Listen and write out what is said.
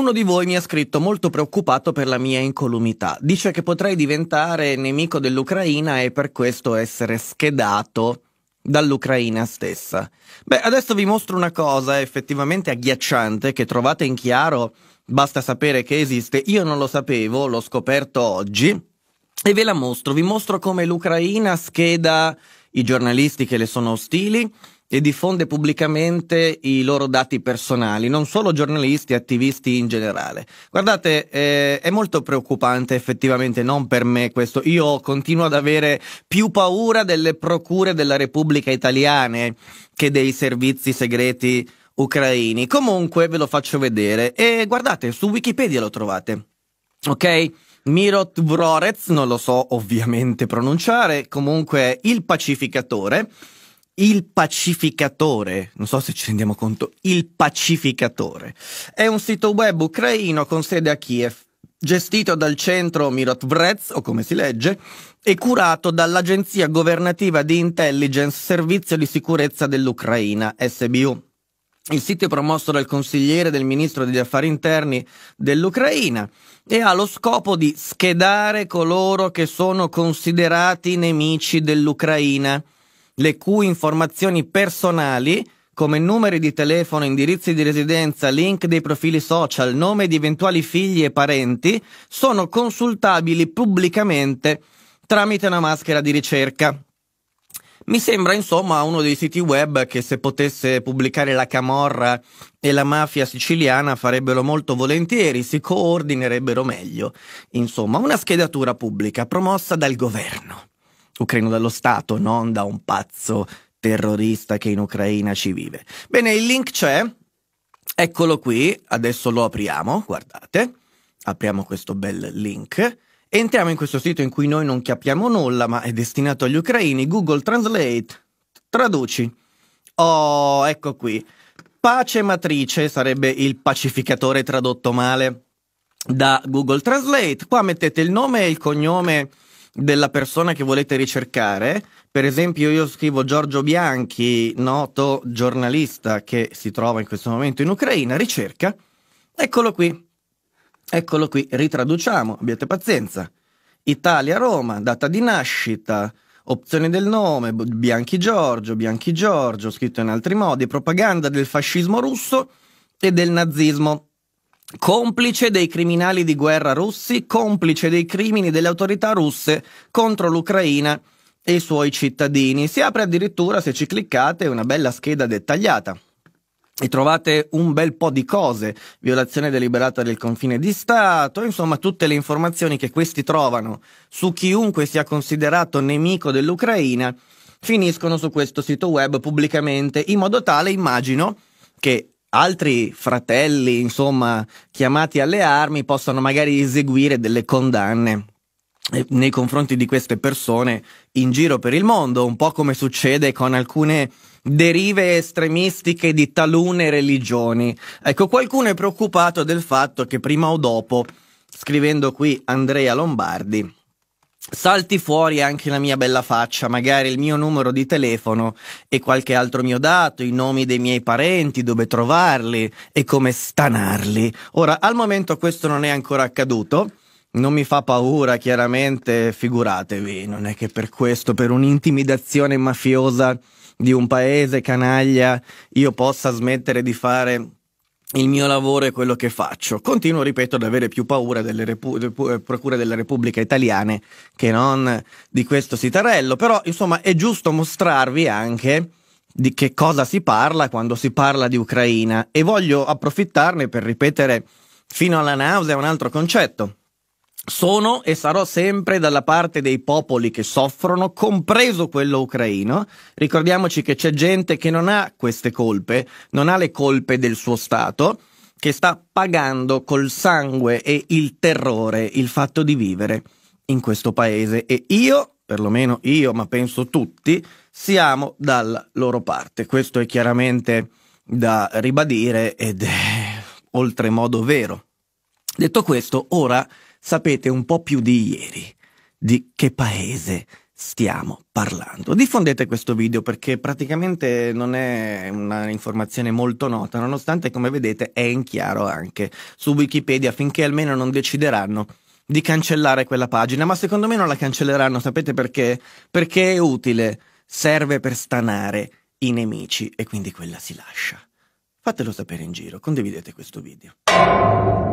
Uno di voi mi ha scritto molto preoccupato per la mia incolumità. Dice che potrei diventare nemico dell'Ucraina e per questo essere schedato dall'Ucraina stessa. Beh, adesso vi mostro una cosa effettivamente agghiacciante che trovate in chiaro, basta sapere che esiste. Io non lo sapevo, l'ho scoperto oggi e ve la mostro. Vi mostro come l'Ucraina scheda i giornalisti che le sono ostili, e diffonde pubblicamente i loro dati personali, non solo giornalisti, attivisti in generale. Guardate, eh, è molto preoccupante effettivamente, non per me questo. Io continuo ad avere più paura delle procure della Repubblica italiane che dei servizi segreti ucraini. Comunque ve lo faccio vedere e guardate, su Wikipedia lo trovate. Ok? Mirot Vrorez, non lo so ovviamente pronunciare, comunque il pacificatore il pacificatore, non so se ci rendiamo conto, il pacificatore. È un sito web ucraino con sede a Kiev, gestito dal centro Mirotvrez, o come si legge, e curato dall'Agenzia Governativa di Intelligence Servizio di Sicurezza dell'Ucraina, SBU. Il sito è promosso dal consigliere del ministro degli affari interni dell'Ucraina e ha lo scopo di schedare coloro che sono considerati nemici dell'Ucraina le cui informazioni personali come numeri di telefono, indirizzi di residenza, link dei profili social, nome di eventuali figli e parenti, sono consultabili pubblicamente tramite una maschera di ricerca. Mi sembra insomma uno dei siti web che se potesse pubblicare la camorra e la mafia siciliana farebbero molto volentieri, si coordinerebbero meglio. Insomma, una schedatura pubblica promossa dal governo ucraino dallo Stato, non da un pazzo terrorista che in Ucraina ci vive. Bene, il link c'è, eccolo qui, adesso lo apriamo, guardate, apriamo questo bel link. Entriamo in questo sito in cui noi non capiamo nulla, ma è destinato agli ucraini. Google Translate, traduci. Oh, ecco qui. Pace matrice sarebbe il pacificatore tradotto male da Google Translate. Qua mettete il nome e il cognome della persona che volete ricercare. Per esempio, io scrivo Giorgio Bianchi, noto giornalista che si trova in questo momento in Ucraina, ricerca. Eccolo qui. Eccolo qui, ritraduciamo, abbiate pazienza. Italia-Roma, data di nascita, opzione del nome, Bianchi Giorgio, Bianchi Giorgio, scritto in altri modi, propaganda del fascismo russo e del nazismo complice dei criminali di guerra russi, complice dei crimini delle autorità russe contro l'Ucraina e i suoi cittadini. Si apre addirittura, se ci cliccate, una bella scheda dettagliata. E trovate un bel po' di cose, violazione deliberata del confine di Stato, insomma tutte le informazioni che questi trovano su chiunque sia considerato nemico dell'Ucraina finiscono su questo sito web pubblicamente, in modo tale, immagino, che altri fratelli, insomma, chiamati alle armi, possano magari eseguire delle condanne eh, nei confronti di queste persone in giro per il mondo, un po' come succede con alcune derive estremistiche di talune religioni. Ecco, qualcuno è preoccupato del fatto che prima o dopo, scrivendo qui Andrea Lombardi, salti fuori anche la mia bella faccia, magari il mio numero di telefono e qualche altro mio dato, i nomi dei miei parenti, dove trovarli e come stanarli. Ora, al momento questo non è ancora accaduto. Non mi fa paura, chiaramente, figuratevi, non è che per questo, per un'intimidazione mafiosa di un paese canaglia, io possa smettere di fare il mio lavoro e quello che faccio. Continuo, ripeto, ad avere più paura delle repu- eh, procure della Repubblica italiane che non di questo sitarello, però insomma è giusto mostrarvi anche di che cosa si parla quando si parla di Ucraina e voglio approfittarne per ripetere fino alla nausea un altro concetto sono e sarò sempre dalla parte dei popoli che soffrono, compreso quello ucraino. Ricordiamoci che c'è gente che non ha queste colpe, non ha le colpe del suo Stato, che sta pagando col sangue e il terrore il fatto di vivere in questo paese. E io, perlomeno io, ma penso tutti, siamo dalla loro parte. Questo è chiaramente da ribadire ed è oltremodo vero. Detto questo, ora sapete un po' più di ieri di che paese stiamo parlando. Diffondete questo video perché praticamente non è un'informazione molto nota, nonostante come vedete è in chiaro anche su Wikipedia finché almeno non decideranno di cancellare quella pagina, ma secondo me non la cancelleranno, sapete perché? Perché è utile, serve per stanare i nemici e quindi quella si lascia. Fatelo sapere in giro, condividete questo video.